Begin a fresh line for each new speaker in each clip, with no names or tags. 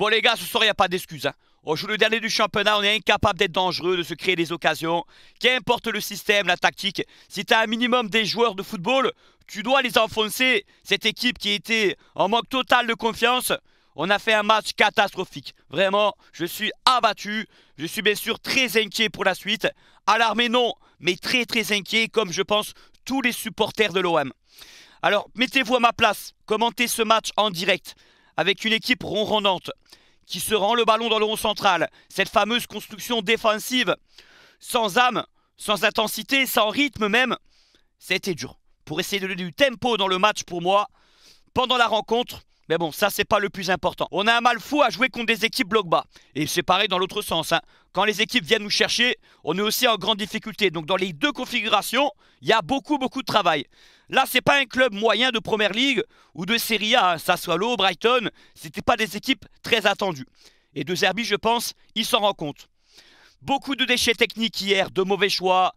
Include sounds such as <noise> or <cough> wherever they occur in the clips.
Bon, les gars, ce soir, il n'y a pas d'excuses, hein. On joue le dernier du championnat, on est incapable d'être dangereux, de se créer des occasions. Qu'importe le système, la tactique, si tu as un minimum des joueurs de football, tu dois les enfoncer. Cette équipe qui était en manque total de confiance, on a fait un match catastrophique. Vraiment, je suis abattu. Je suis bien sûr très inquiet pour la suite. Alarmé, non, mais très très inquiet, comme je pense tous les supporters de l'OM. Alors, mettez-vous à ma place, commentez ce match en direct avec une équipe ronronnante qui se rend le ballon dans le rond central. Cette fameuse construction défensive, sans âme, sans intensité, sans rythme même. C'était dur. Pour essayer de donner du tempo dans le match pour moi, pendant la rencontre, mais bon, ça, c'est pas le plus important. On a un mal fou à jouer contre des équipes bloc bas. Et c'est pareil dans l'autre sens. Hein. Quand les équipes viennent nous chercher, on est aussi en grande difficulté. Donc dans les deux configurations, il y a beaucoup, beaucoup de travail. Là, c'est pas un club moyen de Première Ligue ou de série A. Hein. soit Sassuolo, Brighton, c'était pas des équipes très attendues. Et De Zerbi, je pense, il s'en rend compte. Beaucoup de déchets techniques hier, de mauvais choix,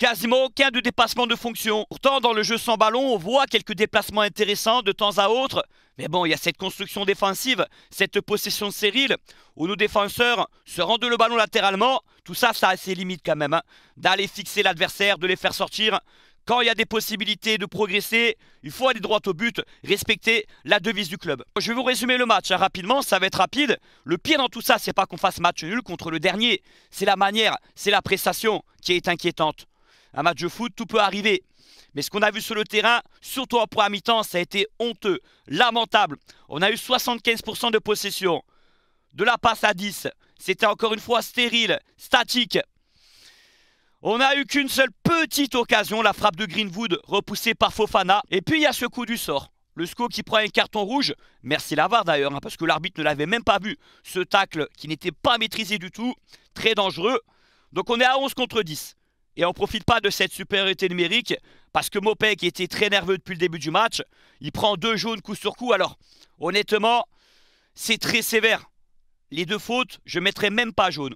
Quasiment aucun de dépassement de fonction. Pourtant, dans le jeu sans ballon, on voit quelques déplacements intéressants de temps à autre. Mais bon, il y a cette construction défensive, cette possession stérile, où nos défenseurs se rendent le ballon latéralement. Tout ça, ça a ses limites quand même. Hein. D'aller fixer l'adversaire, de les faire sortir. Quand il y a des possibilités de progresser, il faut aller droit au but, respecter la devise du club. Je vais vous résumer le match hein, rapidement, ça va être rapide. Le pire dans tout ça, c'est pas qu'on fasse match nul contre le dernier, c'est la manière, c'est la prestation qui est inquiétante un match de foot, tout peut arriver. Mais ce qu'on a vu sur le terrain, surtout en première mi-temps, ça a été honteux, lamentable. On a eu 75% de possession. De la passe à 10. C'était encore une fois stérile, statique. On n'a eu qu'une seule petite occasion, la frappe de Greenwood repoussée par Fofana. Et puis il y a ce coup du sort. Le SCO qui prend un carton rouge, merci Lavard d'ailleurs, hein, parce que l'arbitre ne l'avait même pas vu. Ce tacle qui n'était pas maîtrisé du tout, très dangereux. Donc on est à 11 contre 10. Et on profite pas de cette supériorité numérique parce que Mopek était très nerveux depuis le début du match, il prend deux jaunes coup sur coup. Alors, honnêtement, c'est très sévère. Les deux fautes, je ne mettrai même pas jaune.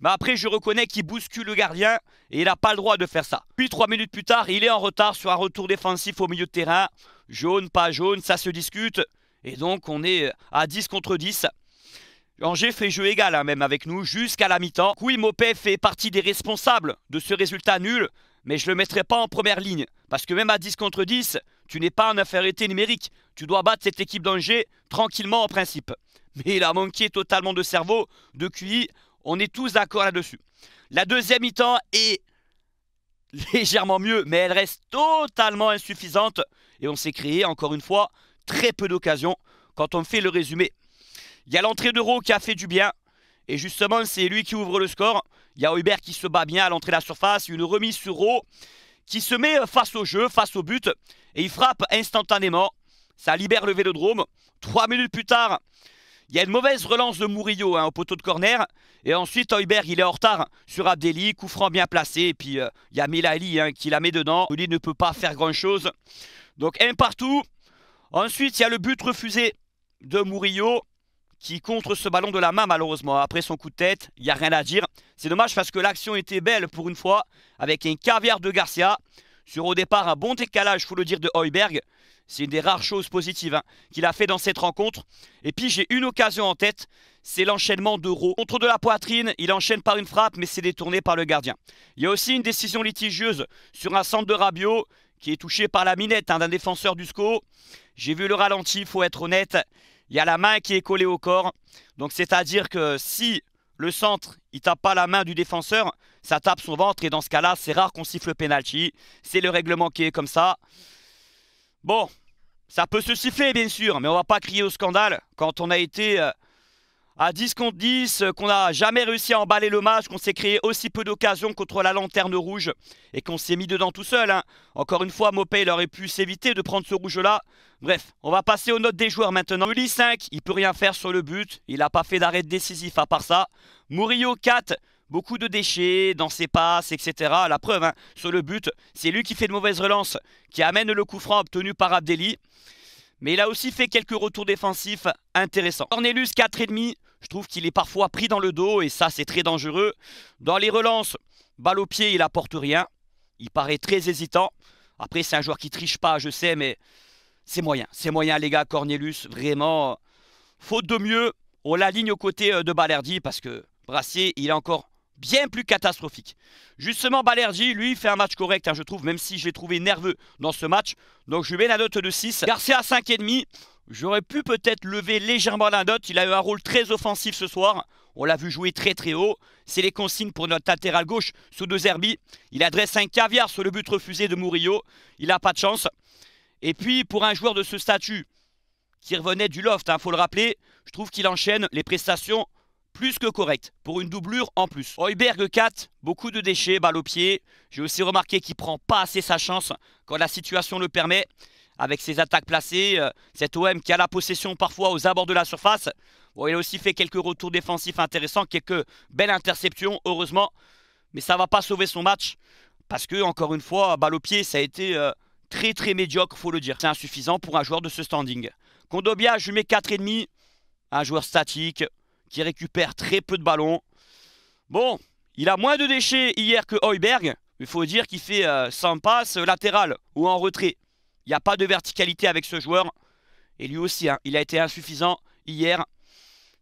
Mais après, je reconnais qu'il bouscule le gardien et il n'a pas le droit de faire ça. Puis, trois minutes plus tard, il est en retard sur un retour défensif au milieu de terrain. Jaune, pas jaune, ça se discute. Et donc, on est à 10 contre 10. Angers fait jeu égal hein, même avec nous jusqu'à la mi-temps. Oui, Mopé fait partie des responsables de ce résultat nul, mais je ne le mettrai pas en première ligne. Parce que même à 10 contre 10, tu n'es pas en infériorité numérique. Tu dois battre cette équipe d'Angers tranquillement en principe. Mais il a manqué totalement de cerveau, de QI. On est tous d'accord là-dessus. La deuxième mi-temps est légèrement mieux, mais elle reste totalement insuffisante. Et on s'est créé, encore une fois, très peu d'occasions quand on fait le résumé. Il y a l'entrée de Rowe qui a fait du bien. Et justement, c'est lui qui ouvre le score. Il y a Hubert qui se bat bien à l'entrée de la surface. Une remise sur Rowe qui se met face au jeu, face au but. Et il frappe instantanément. Ça libère le vélodrome. Trois minutes plus tard, il y a une mauvaise relance de Murillo hein, au poteau de corner. Et ensuite, Hubert, il est en retard sur Abdelli. Coup franc bien placé. Et puis, euh, il y a Melali hein, qui la met dedans. Ouli ne peut pas faire grand-chose. Donc, un partout. Ensuite, il y a le but refusé de Murillo qui contre ce ballon de la main malheureusement. Après son coup de tête, il n'y a rien à dire. C'est dommage parce que l'action était belle pour une fois avec un caviar de Garcia. Sur au départ un bon décalage, faut le dire, de Heuberg. C'est une des rares choses positives hein, qu'il a fait dans cette rencontre. Et puis j'ai une occasion en tête, c'est l'enchaînement d'Euro. Contre de la poitrine, il enchaîne par une frappe, mais c'est détourné par le gardien. Il y a aussi une décision litigieuse sur un centre de Rabiot qui est touché par la minette hein, d'un défenseur du SCO. J'ai vu le ralenti, il faut être honnête il y a la main qui est collée au corps. Donc c'est-à-dire que si le centre, il tape pas la main du défenseur, ça tape son ventre. Et dans ce cas-là, c'est rare qu'on siffle le penalty. C'est le règlement qui est comme ça. Bon, ça peut se siffler bien sûr, mais on va pas crier au scandale quand on a été euh, à 10 contre 10, euh, qu'on n'a jamais réussi à emballer le match, qu'on s'est créé aussi peu d'occasions contre la lanterne rouge et qu'on s'est mis dedans tout seul. Hein. Encore une fois, Mopé, aurait pu s'éviter de prendre ce rouge-là. Bref, on va passer aux notes des joueurs maintenant. Uli 5, il peut rien faire sur le but, il n'a pas fait d'arrêt décisif à part ça. Murillo 4, beaucoup de déchets dans ses passes, etc. La preuve, hein, sur le but, c'est lui qui fait de mauvaises relances, qui amène le coup franc obtenu par Abdelli. Mais il a aussi fait quelques retours défensifs intéressants. Cornelius, 4,5. Je trouve qu'il est parfois pris dans le dos et ça, c'est très dangereux. Dans les relances, balle au pied, il apporte rien. Il paraît très hésitant. Après, c'est un joueur qui triche pas, je sais, mais c'est moyen. C'est moyen, les gars. Cornelius, vraiment, faute de mieux. On la ligne aux côtés euh, de Balerdi parce que Brassier, il est encore bien plus catastrophique. Justement, Balerdi, lui, fait un match correct, hein, je trouve, même si je l'ai trouvé nerveux dans ce match. Donc, je lui mets la note de 6. Garcia, 5,5. J'aurais pu peut-être lever légèrement la note. Il a eu un rôle très offensif ce soir. On l'a vu jouer très très haut. C'est les consignes pour notre latéral gauche, sous deux Zerbi. Il adresse un caviar sur le but refusé de Murillo. Il n'a pas de chance. Et puis, pour un joueur de ce statut, qui revenait du loft, il hein, faut le rappeler, je trouve qu'il enchaîne les prestations plus que correctes, pour une doublure en plus. Heuberg 4, beaucoup de déchets, balle au pied. J'ai aussi remarqué qu'il prend pas assez sa chance quand la situation le permet avec ses attaques placées. Euh, Cet OM qui a la possession parfois aux abords de la surface. Bon, il a aussi fait quelques retours défensifs intéressants, quelques belles interceptions, heureusement. Mais ça ne va pas sauver son match. Parce que, encore une fois, balle au pied, ça a été euh, très très médiocre, faut le dire. C'est insuffisant pour un joueur de ce standing. Kondobia, je mets 4,5. Un joueur statique qui récupère très peu de ballons. Bon, il a moins de déchets hier que Heuberg. Il faut dire qu'il fait 100 euh, passes latérales ou en retrait. Il n'y a pas de verticalité avec ce joueur. Et lui aussi, hein, il a été insuffisant hier.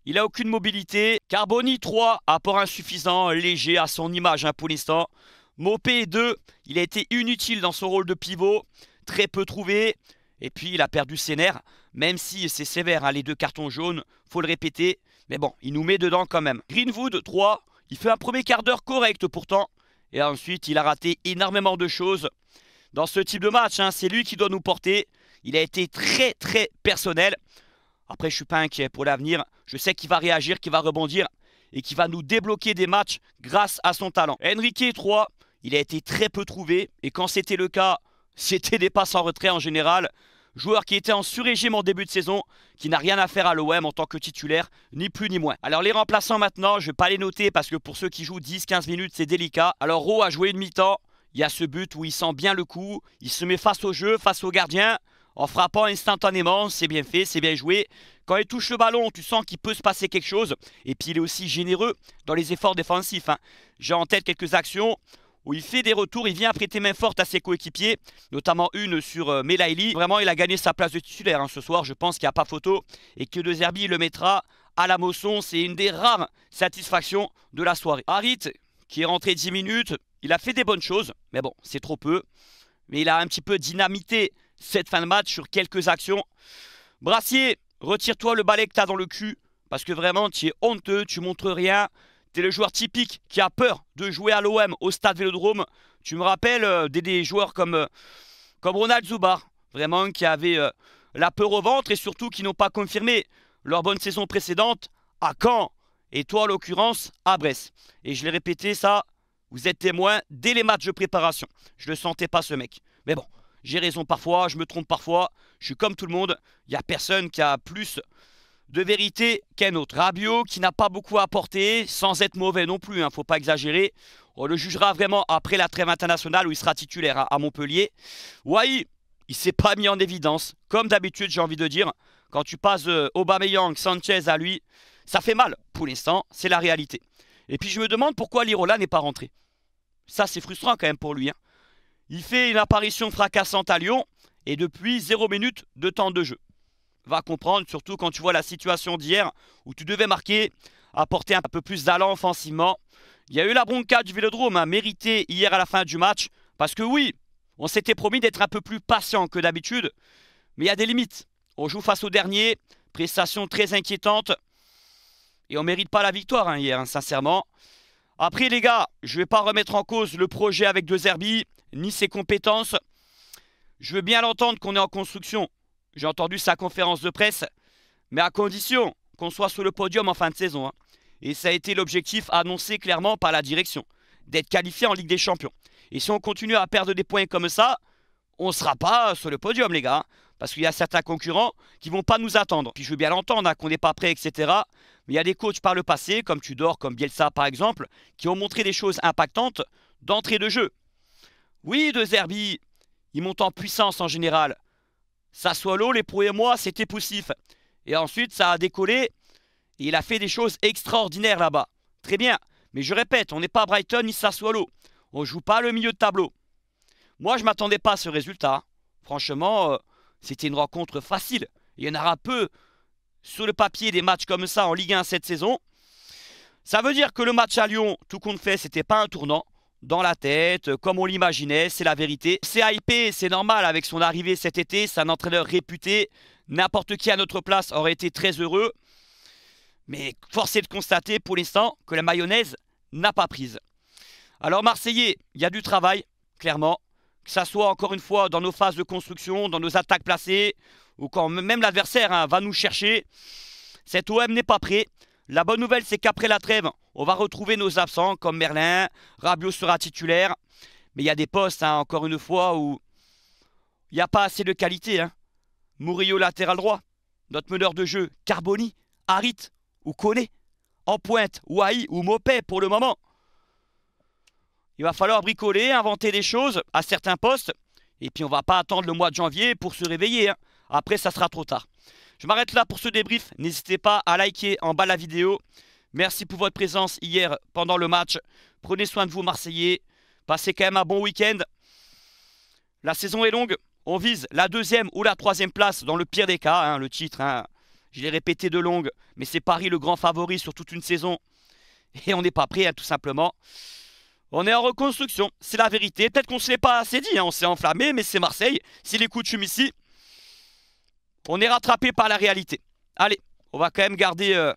Il n'a aucune mobilité. Carboni 3, apport insuffisant, léger à son image hein, pour l'instant. Mopé 2, il a été inutile dans son rôle de pivot. Très peu trouvé. Et puis il a perdu ses nerfs, même si c'est sévère, hein, les deux cartons jaunes, faut le répéter. Mais bon, il nous met dedans quand même. Greenwood 3, il fait un premier quart d'heure correct pourtant. Et ensuite, il a raté énormément de choses dans ce type de match. Hein. C'est lui qui doit nous porter. Il a été très très personnel. Après, je ne suis pas inquiet pour l'avenir. Je sais qu'il va réagir, qu'il va rebondir et qu'il va nous débloquer des matchs grâce à son talent. Enrique 3, il a été très peu trouvé et quand c'était le cas, <laughs> c'était des passes en retrait en général. Joueur qui était en sur-régime en début de saison, qui n'a rien à faire à l'OM en tant que titulaire, ni plus ni moins. Alors les remplaçants maintenant, je ne vais pas les noter parce que pour ceux qui jouent 10-15 minutes, c'est délicat. Alors Rowe a joué une mi-temps, il y a ce but où il sent bien le coup, il se met face au jeu, face au gardien, en frappant instantanément, c'est bien fait, c'est bien joué. Quand il touche le ballon, tu sens qu'il peut se passer quelque chose. Et puis il est aussi généreux dans les efforts défensifs. Hein. J'ai en tête quelques actions où il fait des retours, il vient prêter main forte à ses coéquipiers, notamment une sur euh, Vraiment, il a gagné sa place de titulaire hein, ce soir, je pense qu'il n'y a pas photo, et que De Zerbi le mettra à la Mosson. C'est une des rares satisfactions de la soirée. Harit, qui est rentré 10 minutes, il a fait des bonnes choses, mais bon, c'est trop peu. Mais il a un petit peu dynamité cette fin de match sur quelques actions. Brassier, retire-toi le balai que tu as dans le cul. Parce que vraiment, tu es honteux, tu montres rien. Tu es le joueur typique qui a peur de jouer à l'OM au stade Vélodrome. Tu me rappelles euh, des, joueurs comme, euh, comme Ronald Zubar, vraiment qui avaient euh, la peur au ventre et surtout qui n'ont pas confirmé leur bonne saison précédente à Caen et toi en l'occurrence à Brest. Et je l'ai répété ça vous êtes témoin dès les matchs de préparation. Je ne le sentais pas ce mec. Mais bon, j'ai raison parfois, je me trompe parfois, je suis comme tout le monde. Il n'y a personne qui a plus de vérité qu'un autre. Rabiot qui n'a pas beaucoup apporté, sans être mauvais non plus, il hein, ne faut pas exagérer. On le jugera vraiment après la trêve internationale où il sera titulaire hein, à, Montpellier. Wai, il s'est pas mis en évidence. Comme d'habitude, j'ai envie de dire, quand tu passes euh, Aubameyang, Sanchez à lui, ça fait mal pour l'instant, c'est la réalité. Et puis je me demande pourquoi Lirola n'est pas rentré. Ça, c'est frustrant quand même pour lui. Hein. Il fait une apparition fracassante à Lyon et depuis 0 minute de temps de jeu. Va comprendre, surtout quand tu vois la situation d'hier où tu devais marquer, apporter un peu plus d'allant offensivement. Il y a eu la bronca du Vélodrome, hein, méritée hier à la fin du match, parce que oui, on s'était promis d'être un peu plus patient que d'habitude, mais il y a des limites. On joue face au dernier, prestation très inquiétante, et on mérite pas la victoire hein, hier, hein, sincèrement. Après, les gars, je ne vais pas remettre en cause le projet avec deux Zerbi, ni ses compétences. Je veux bien l'entendre qu'on est en construction. J'ai entendu sa conférence de presse, mais à condition qu'on soit sur le podium en fin de saison. Hein. Et ça a été l'objectif annoncé clairement par la direction, d'être qualifié en Ligue des Champions. Et si on continue à perdre des points comme ça, on ne sera pas sur le podium, les gars. Parce qu'il y a certains concurrents qui vont pas nous attendre. Puis je veux bien l'entendre, hein, qu'on n'est pas prêt, etc. Mais il y a des coachs par le passé, comme Tudor, comme Bielsa par exemple, qui ont montré des choses impactantes d'entrée de jeu. Oui, De Zerbi, ils montent en puissance en général. Sassuolo, les premiers mois, c'était poussif. Et ensuite, ça a décollé. Et il a fait des choses extraordinaires là-bas. Très bien. Mais je répète, on n'est pas Brighton ni Sassuolo. On ne joue pas le milieu de tableau. Moi, je ne m'attendais pas à ce résultat. Franchement, euh, c'était une rencontre facile. Il y en aura peu sur le papier des matchs comme ça en Ligue 1 cette saison. Ça veut dire que le match à Lyon, tout compte fait, c'était pas un tournant. Dans la tête, comme on l'imaginait, c'est la vérité. C'est hypé, c'est normal avec son arrivée cet été, c'est un entraîneur réputé. N'importe qui à notre place aurait été très heureux. Mais force est de constater pour l'instant que la mayonnaise n'a pas prise. Alors Marseillais, il y a du travail, clairement que ce soit encore une fois dans nos phases de construction, dans nos attaques placées, ou quand même l'adversaire hein, va nous chercher. Cet OM n'est pas prêt. La bonne nouvelle, c'est qu'après la trêve, on va retrouver nos absents comme Merlin, Rabiot sera titulaire. Mais il y a des postes, hein, encore une fois, où il n'y a pas assez de qualité. Hein. Murillo latéral droit, notre meneur de jeu, Carboni, Harit ou Koné, en pointe, Wahi ou Mopé pour le moment. Il va falloir bricoler, inventer des choses à certains postes. Et puis on va pas attendre le mois de janvier pour se réveiller. Hein. Après, ça sera trop tard. Je m'arrête là pour ce débrief. N'hésitez pas à liker en bas la vidéo. Merci pour votre présence hier pendant le match. Prenez soin de vous, Marseillais. Passez quand même un bon week-end. La saison est longue. On vise la deuxième ou la troisième place dans le pire des cas. Hein, le titre, hein. je l'ai répété de longue, mais c'est Paris le grand favori sur toute une saison. Et on n'est pas prêt, tout simplement. On est en reconstruction, c'est la vérité. Peut-être qu'on se l'est pas assez dit, hein. on s'est enflammé, mais c'est Marseille. C'est les coutumes ici. On est rattrapé par la réalité. Allez, on va quand même garder à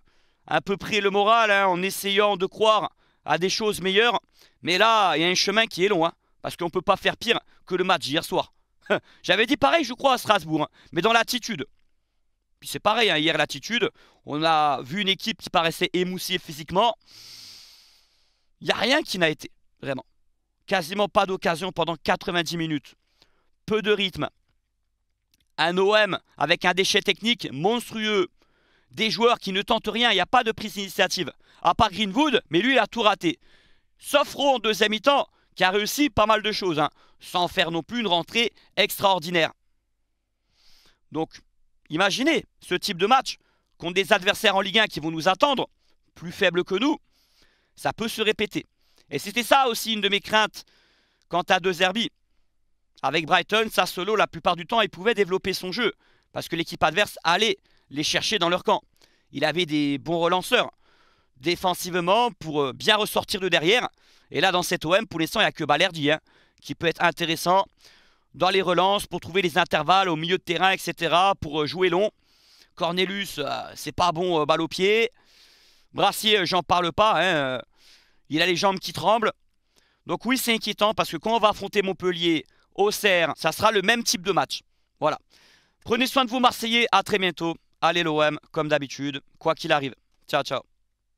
euh, peu près le moral hein, en essayant de croire à des choses meilleures. Mais là, il y a un chemin qui est long, hein, parce qu'on ne peut pas faire pire que le match hier soir. <laughs> J'avais dit pareil, je crois, à Strasbourg, mais dans l'attitude. Puis c'est pareil, hier l'attitude, on a vu une équipe qui paraissait émoussée physiquement. Il n'y a rien qui n'a été. Vraiment. Quasiment pas d'occasion pendant 90 minutes. Peu de rythme. Un OM avec un déchet technique monstrueux. Des joueurs qui ne tentent rien, il n'y a pas de prise d'initiative. À part Greenwood, mais lui, il a tout raté. sauf en deuxième mi-temps, qui a réussi pas mal de choses, hein. sans faire non plus une rentrée extraordinaire. Donc, imaginez ce type de match contre des adversaires en Ligue 1 qui vont nous attendre, plus faibles que nous, ça peut se répéter. Et c'était ça aussi une de mes craintes quant à deux Zerbi. Avec Brighton, Sassolo, la plupart du temps, il pouvait développer son jeu parce que l'équipe adverse allait les chercher dans leur camp. Il avait des bons relanceurs défensivement pour euh, bien ressortir de derrière. Et là, dans cet OM, pour l'instant, il n'y a que Balerdi hein, qui peut être intéressant dans les relances pour trouver les intervalles au milieu de terrain, etc. pour euh, jouer long. Cornelius, euh, c'est pas bon balle au pied. Brassier, j'en parle pas. Hein, il a les jambes qui tremblent. Donc oui, c'est inquiétant parce que quand on va affronter Montpellier, Auxerre, ça sera le même type de match. Voilà. Prenez soin de vous Marseillais, à très bientôt. Allez l'OM, comme d'habitude, quoi qu'il arrive. Ciao, ciao.